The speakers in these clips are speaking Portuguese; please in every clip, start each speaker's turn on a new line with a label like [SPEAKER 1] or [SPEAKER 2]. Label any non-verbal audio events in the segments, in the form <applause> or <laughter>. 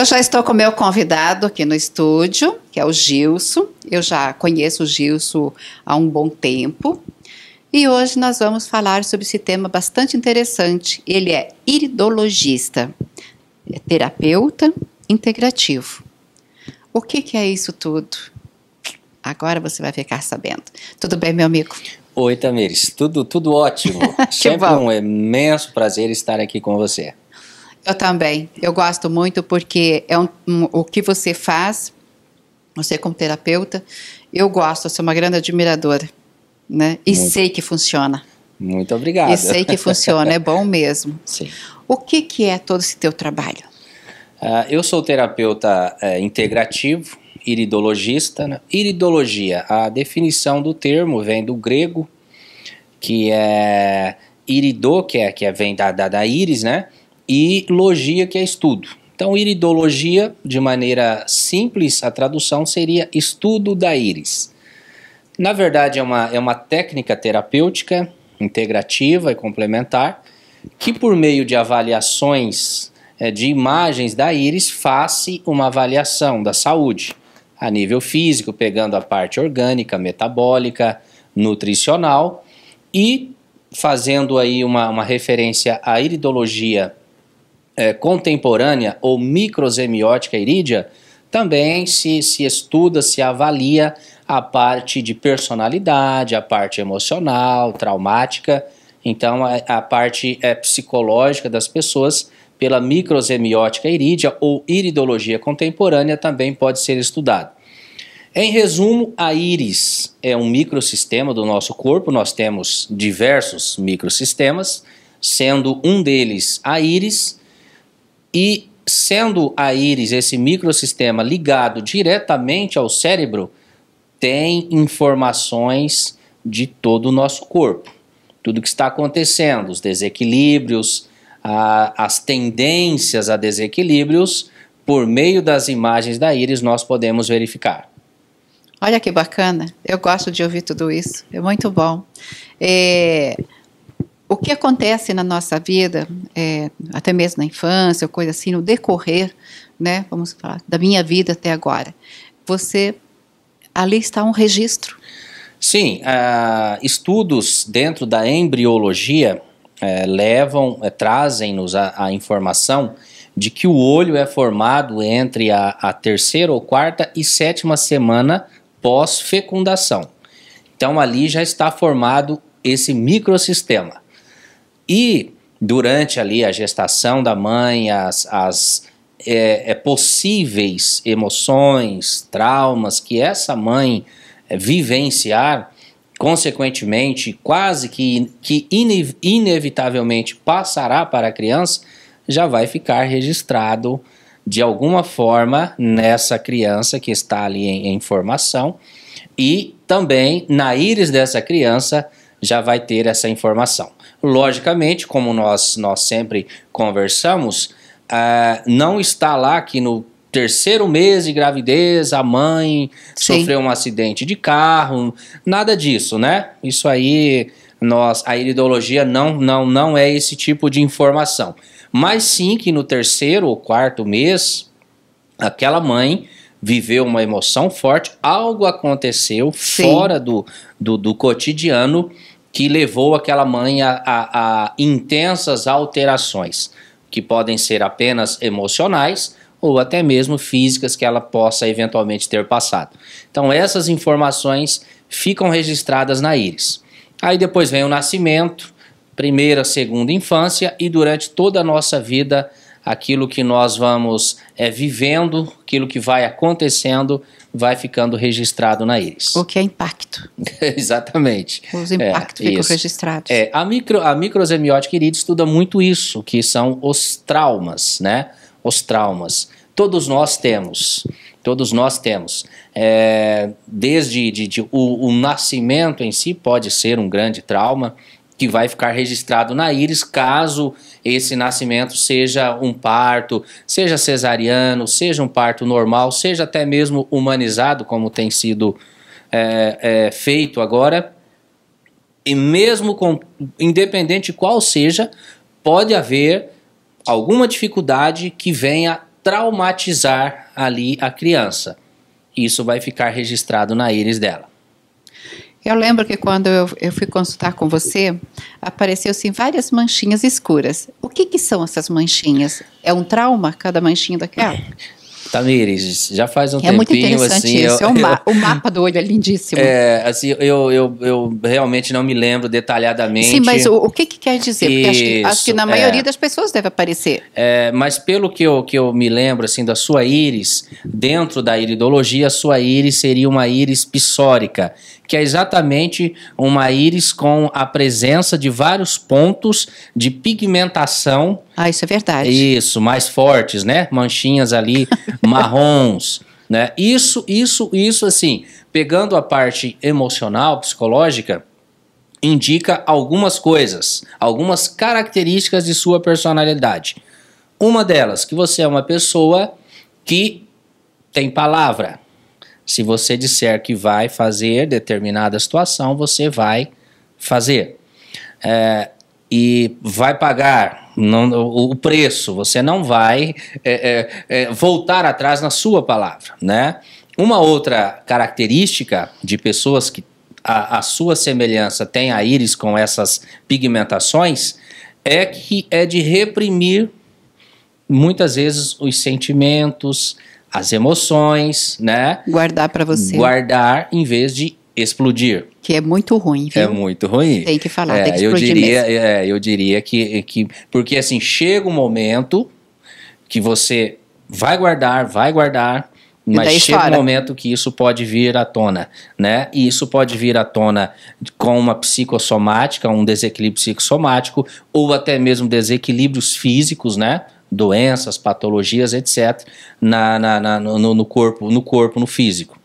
[SPEAKER 1] Eu já estou com o meu convidado aqui no estúdio, que é o Gilson. Eu já conheço o Gilson há um bom tempo. E hoje nós vamos falar sobre esse tema bastante interessante. Ele é iridologista, é terapeuta integrativo. O que, que é isso tudo? Agora você
[SPEAKER 2] vai ficar sabendo. Tudo bem, meu amigo? Oi, Tamires. Tudo, tudo ótimo. <laughs> Sempre bom. um imenso prazer estar aqui com você.
[SPEAKER 1] Eu também. Eu gosto muito porque é um, um, o que você faz, você como terapeuta, eu gosto, sou uma grande admiradora, né? E muito, sei que funciona. Muito obrigada. E sei que funciona, é bom <laughs> mesmo. Sim. O que, que é todo esse teu trabalho?
[SPEAKER 2] Uh, eu sou terapeuta uh, integrativo, iridologista. Né? Iridologia, a definição do termo vem do grego, que é iridô, que é, que é, vem da, da, da íris, né? e logia, que é estudo. Então, iridologia, de maneira simples, a tradução seria estudo da íris. Na verdade, é uma, é uma técnica terapêutica, integrativa e complementar, que por meio de avaliações é, de imagens da íris, faça uma avaliação da saúde a nível físico, pegando a parte orgânica, metabólica, nutricional e fazendo aí uma, uma referência à iridologia é, contemporânea ou microsemiótica irídia, também se, se estuda, se avalia a parte de personalidade, a parte emocional, traumática, então a, a parte é, psicológica das pessoas pela microsemiótica irídia ou iridologia contemporânea também pode ser estudado. Em resumo, a íris é um microsistema do nosso corpo, nós temos diversos microsistemas, sendo um deles a íris, e sendo a íris, esse microsistema, ligado diretamente ao cérebro, tem informações de todo o nosso corpo. Tudo que está acontecendo, os desequilíbrios, a, as tendências a desequilíbrios, por meio das imagens da íris, nós podemos verificar.
[SPEAKER 1] Olha que bacana, eu gosto de ouvir tudo isso, é muito bom. É o que acontece na nossa vida, é, até mesmo na infância, coisa assim, no decorrer, né, vamos falar, da minha vida até agora, você, ali está um registro.
[SPEAKER 2] Sim, ah, estudos dentro da embriologia é, levam, é, trazem-nos a, a, informação de que o olho é formado entre a, a terceira ou quarta e sétima semana pós-fecundação. Então ali já está formado esse microsistema. E durante ali a gestação da mãe, as, as é, é, possíveis emoções, traumas que essa mãe é, vivenciar, consequentemente, quase que, que ine, inevitavelmente passará para a criança, já vai ficar registrado de alguma forma nessa criança que está ali em, em formação e também na íris dessa criança já vai ter essa informação. Logicamente, como nós, nós sempre conversamos, ah, não está lá que no terceiro mês de gravidez a mãe Sim. sofreu um acidente de carro, nada disso, né? Isso aí nós, a iridologia não, não, não é esse tipo de informação. Mas sim que no terceiro ou quarto mês, aquela mãe viveu uma emoção forte, algo aconteceu Sim. fora do, do, do, cotidiano que levou aquela mãe a, a, a intensas alterações, que podem ser apenas emocionais ou até mesmo físicas que ela possa eventualmente ter passado. Então, essas informações ficam registradas na íris. Aí depois vem o nascimento, primeira, segunda infância e durante toda a nossa vida aquilo que nós vamos é, vivendo, aquilo que vai acontecendo, vai ficando registrado na íris. O que é impacto. <laughs> Exatamente. Os impactos é, ficam isso. registrados. É, a, micro, a microsemiótica iris estuda muito isso, que são os traumas, né? Os traumas. Todos nós temos, todos nós temos. É, desde de, de, o, o nascimento em si pode ser um grande trauma que vai ficar registrado na íris caso esse nascimento seja um parto, seja cesariano, seja um parto normal, seja até mesmo humanizado, como tem sido é, é, feito agora. E mesmo com, independente qual seja, pode haver alguma dificuldade que venha traumatizar ali a criança. Isso vai ficar registrado na íris dela.
[SPEAKER 1] Eu lembro que quando eu, eu, fui consultar com você, apareceu assim várias manchinhas escuras. O que, que são essas manchinhas? É um trauma cada manchinha daquela? É.
[SPEAKER 2] Tamires, já faz um é tempinho muito assim, interessante assim. Isso. É <laughs> eu, é o, ma o,
[SPEAKER 1] mapa do olho é lindíssimo.
[SPEAKER 2] É, assim, eu, eu, eu realmente não me lembro detalhadamente. Sim, mas o, o
[SPEAKER 1] que, que quer dizer? Porque isso, acho, que, acho que, na é. maioria é, das pessoas deve aparecer.
[SPEAKER 2] É, mas pelo que eu, que eu me lembro assim da sua íris, dentro da iridologia, a sua íris seria uma íris psórica, que é exatamente uma íris com a presença de vários pontos de pigmentação ah, isso é verdade. Isso, mais fortes, né? Manchinhas ali <laughs> marrons, né? Isso, isso, isso assim, pegando a parte emocional, psicológica, indica algumas coisas, algumas características de sua personalidade. Uma delas, que você é uma pessoa que tem palavra. Se você disser que vai fazer determinada situação, você vai fazer. É, e vai pagar não, o preço, você não vai é, é, é, voltar atrás na sua palavra, né? Uma outra característica de pessoas que a, a sua semelhança tem a íris com essas pigmentações é que é de reprimir muitas vezes os sentimentos, as emoções, né? Guardar para você. Guardar em vez de explodir. Que
[SPEAKER 1] é muito ruim, é viu? É muito
[SPEAKER 2] ruim. Tem que falar, é, tem que eu diria, mesmo. É, eu diria que, que... Porque, assim, chega um momento que você vai guardar, vai guardar,
[SPEAKER 1] mas chega um
[SPEAKER 2] momento que isso pode vir à tona, né? E isso pode vir à tona com uma psicossomática, um desequilíbrio psicossomático, ou até mesmo desequilíbrios físicos, né? Doenças, patologias, etc., na, na, na no, no, corpo, no corpo, no físico.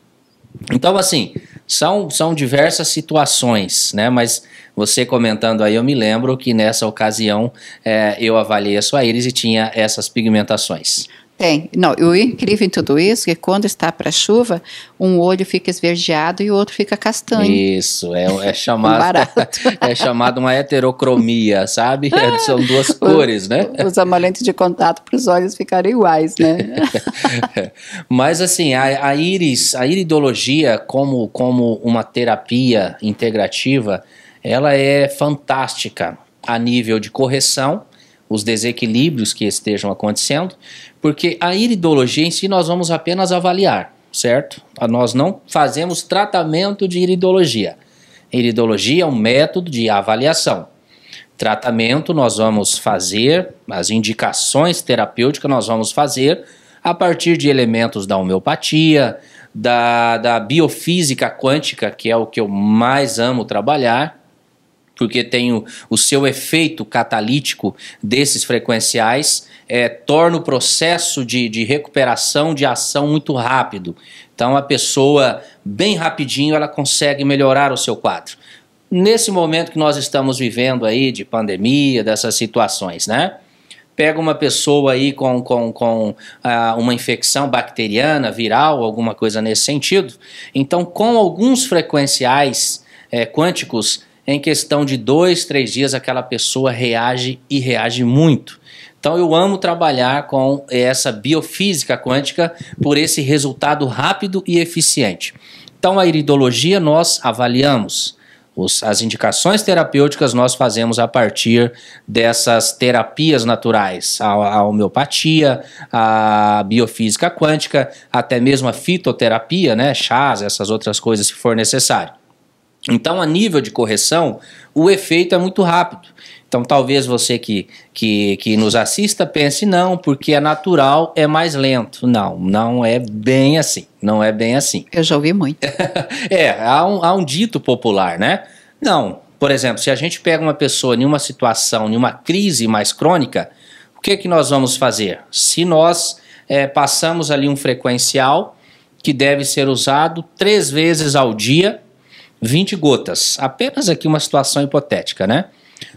[SPEAKER 2] Então, assim, são, são diversas situações, né? Mas você comentando aí, eu me lembro que nessa ocasião é, eu avaliei a sua íris e tinha essas pigmentações.
[SPEAKER 1] Tem. Não, o incrível em tudo isso é que quando está para chuva, um olho fica esverdeado e o outro fica castanho.
[SPEAKER 2] Isso, é, é <laughs> chamado <laughs> é chamado uma heterocromia, sabe? É, são duas <laughs> cores, né?
[SPEAKER 1] Usar uma lente de contato para os olhos ficarem iguais, né?
[SPEAKER 2] Mas assim, a, a íris, a iridologia como como uma terapia integrativa, ela é fantástica a nível de correção os desequilíbrios que estejam acontecendo, porque a iridologia em si nós vamos apenas avaliar, certo? Nós não fazemos tratamento de iridologia. Iridologia é um método de avaliação. Tratamento nós vamos fazer, as indicações terapêuticas nós vamos fazer a partir de elementos da homeopatia, da, da biofísica quântica, que é o que eu mais amo trabalhar, porque tem o, o seu efeito catalítico desses frequenciais, é, torna o processo de, de recuperação de ação muito rápido. Então a pessoa, bem rapidinho, ela consegue melhorar o seu quadro. Nesse momento que nós estamos vivendo aí de pandemia, dessas situações, né? Pega uma pessoa aí com, com, com ah, uma infecção bacteriana, viral, alguma coisa nesse sentido. Então, com alguns frequenciais é, quânticos em questão de dois, três dias, aquela pessoa reage e reage muito. Então eu amo trabalhar com essa biofísica quântica por esse resultado rápido e eficiente. Então a iridologia nós avaliamos. Os, as indicações terapêuticas nós fazemos a partir dessas terapias naturais, a, a homeopatia, a biofísica quântica, até mesmo a fitoterapia, né, chás, essas outras coisas se for necessário. Então, a nível de correção, o efeito é muito rápido. Então, talvez você que, que, que nos assista pense, não, porque é natural, é mais lento. Não, não é bem assim. Não é bem assim. Eu já ouvi muito. <laughs> é, há um, há um dito popular, né? Não. Por exemplo, se a gente pega uma pessoa em uma situação, em uma crise mais crônica, o que, que nós vamos fazer? Se nós é, passamos ali um frequencial que deve ser usado três vezes ao dia 20 gotas. Apenas aqui uma situação hipotética, né?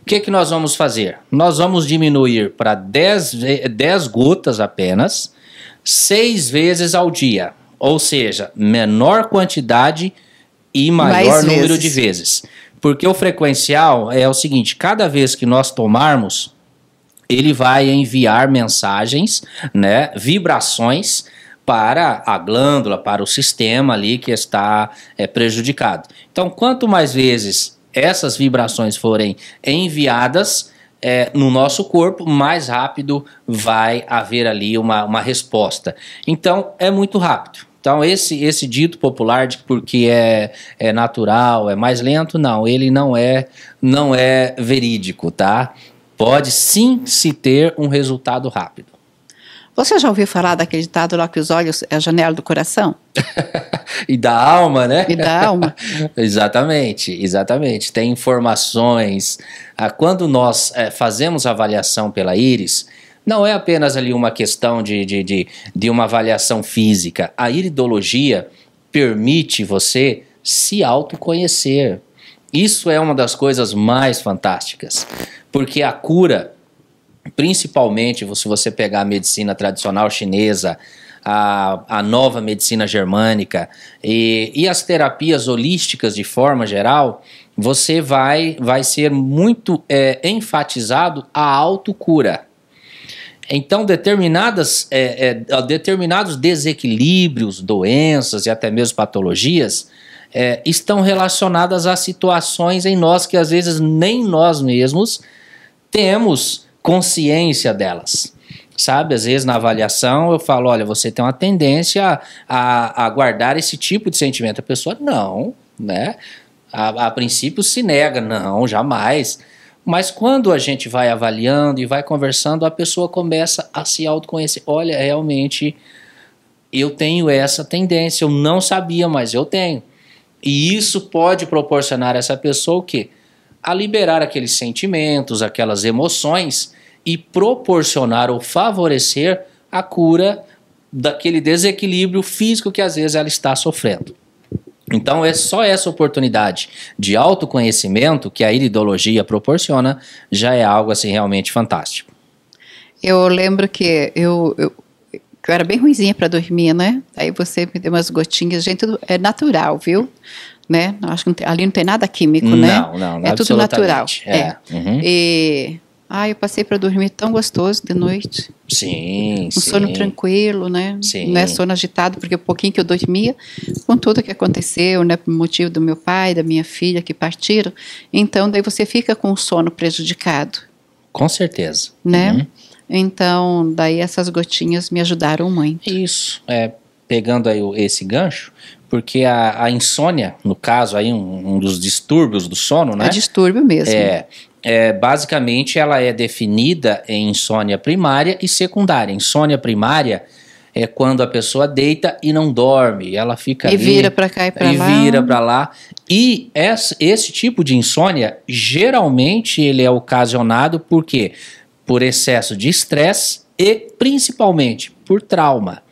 [SPEAKER 2] O que, é que nós vamos fazer? Nós vamos diminuir para 10, 10 gotas apenas, seis vezes ao dia. Ou seja, menor quantidade e maior Mais número vezes. de vezes. Porque o frequencial é o seguinte: cada vez que nós tomarmos, ele vai enviar mensagens, né, vibrações para a glândula, para o sistema ali que está é, prejudicado. Então, quanto mais vezes essas vibrações forem enviadas é, no nosso corpo, mais rápido vai haver ali uma, uma resposta. Então, é muito rápido. Então, esse, esse dito popular de porque é, é natural, é mais lento, não, ele não é, não é verídico, tá? Pode sim se ter um resultado rápido.
[SPEAKER 1] Você já ouviu falar daquele ditado lá que os olhos é a janela do coração?
[SPEAKER 2] <laughs> e da alma, né? E da alma. <laughs> exatamente, exatamente. Tem informações. Ah, quando nós eh, fazemos avaliação pela íris, não é apenas ali uma questão de, de, de, de uma avaliação física. A iridologia permite você se autoconhecer. Isso é uma das coisas mais fantásticas, porque a cura principalmente se você pegar a medicina tradicional chinesa, a, a nova medicina germânica e, e as terapias holísticas de forma geral, você vai, vai ser muito é, enfatizado a autocura. Então, determinadas, é, é, determinados desequilíbrios, doenças e até mesmo patologias é, estão relacionadas a situações em nós que às vezes nem nós mesmos temos consciência delas. Sabe, às vezes na avaliação eu falo: olha, você tem uma tendência a, a guardar esse tipo de sentimento. A pessoa, não, né? A, a princípio se nega, não, jamais. Mas quando a gente vai avaliando e vai conversando, a pessoa começa a se autoconhecer. Olha, realmente eu tenho essa tendência, eu não sabia, mas eu tenho. E isso pode proporcionar a essa pessoa o quê? A liberar aqueles sentimentos, aquelas emoções e proporcionar ou favorecer a cura daquele desequilíbrio físico que às vezes ela está sofrendo. Então é só essa oportunidade de autoconhecimento que a iridologia proporciona já é algo assim realmente fantástico.
[SPEAKER 1] Eu lembro que eu, eu, eu era bem ruizinha para dormir, né? Aí você me deu umas gotinhas, gente, é natural, viu? Né? Acho que não tem, ali não tem nada químico, não, né? Não, não, não. É tudo natural. É. é. Uhum. E ah, eu passei para dormir tão gostoso de noite. Sim, um sim. sono tranquilo, né? Sim. Não é sono agitado, porque o pouquinho que eu dormia, com tudo que aconteceu, né, por motivo do meu pai, da minha filha que partiram, então daí você fica com o sono prejudicado. Com
[SPEAKER 2] certeza. Né? Uhum. Então, daí essas gotinhas me ajudaram muito. Isso, é, pegando aí esse gancho, porque a, a insônia, no caso aí um, um, dos distúrbios do sono, né? É distúrbio mesmo. É, é, basicamente ela é definida em insônia primária e secundária. Insônia primária é quando a pessoa deita e não dorme, ela fica e ali, vira para cá e para lá. E vira para lá. E esse, esse tipo de insônia geralmente ele é ocasionado por quê? Por excesso de estresse e principalmente por trauma.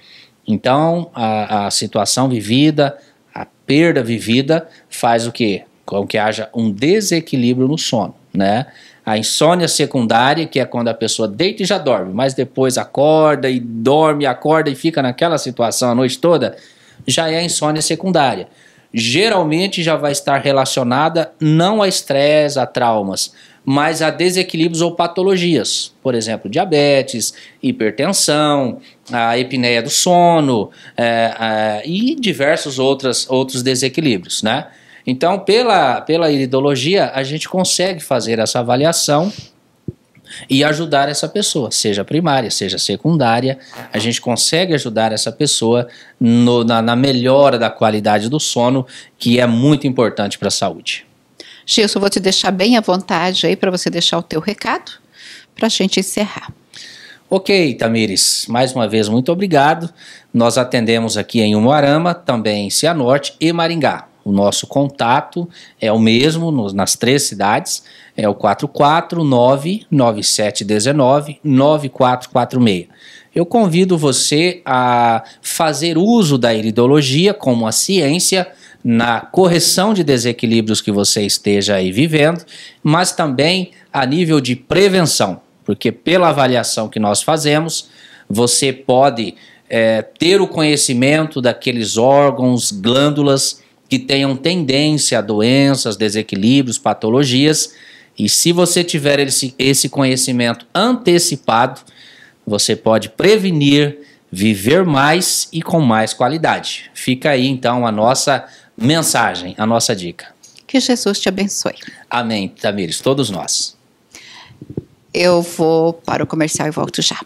[SPEAKER 2] Então, a, a situação vivida, a perda vivida faz o quê? Com que haja um desequilíbrio no sono né? A insônia secundária, que é quando a pessoa deita e já dorme, mas depois acorda e dorme, acorda e fica naquela situação a noite toda, já é a insônia secundária. Geralmente já vai estar relacionada não a estresse, a traumas, mas a desequilíbrios ou patologias, por exemplo, diabetes, hipertensão, a epinéia do sono é, é, e diversos outras, outros desequilíbrios, né? Então, pela, pela iridologia, a gente consegue fazer essa avaliação e ajudar essa pessoa, seja primária, seja secundária. A gente consegue ajudar essa pessoa no, na, na melhora da qualidade do sono, que é muito importante para a saúde.
[SPEAKER 1] Gilson, vou te deixar bem à vontade aí para você deixar o teu recado para a gente encerrar.
[SPEAKER 2] Ok, Tamires, mais uma vez muito obrigado. Nós atendemos aqui em Umuarama, também em Cianorte e Maringá. O nosso contato é o mesmo nos, nas três cidades, é o 449-9719-9446. Eu convido você a fazer uso da iridologia como a ciência na correção de desequilíbrios que você esteja aí vivendo, mas também a nível de prevenção, porque pela avaliação que nós fazemos, você pode é, ter o conhecimento daqueles órgãos, glândulas que tenham tendência a doenças, desequilíbrios, patologias. E se você tiver esse, esse conhecimento antecipado, você pode prevenir, viver mais e com mais qualidade. Fica aí então a nossa mensagem, a nossa dica. Que Jesus te abençoe. Amém, Tamires, todos nós.
[SPEAKER 1] Eu vou para o comercial e volto já.